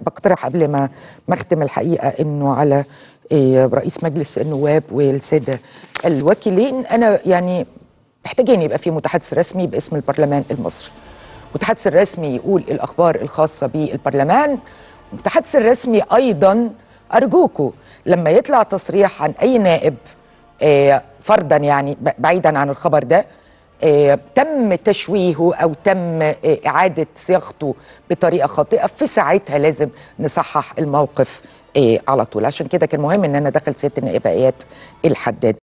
بقترح قبل ما ما اختم الحقيقه انه على إيه، رئيس مجلس النواب والساده الوكيلين انا يعني محتاجين يبقى في متحدث رسمي باسم البرلمان المصري المتحدث الرسمي يقول الاخبار الخاصه بالبرلمان المتحدث الرسمي ايضا ارجوكم لما يطلع تصريح عن اي نائب إيه، فردا يعني بعيدا عن الخبر ده آه، تم تشويهه او تم آه، اعاده صياغته بطريقه خاطئه في ساعتها لازم نصحح الموقف آه، على طول عشان كده كان مهم ان انا دخل سياده النقابيات الحداد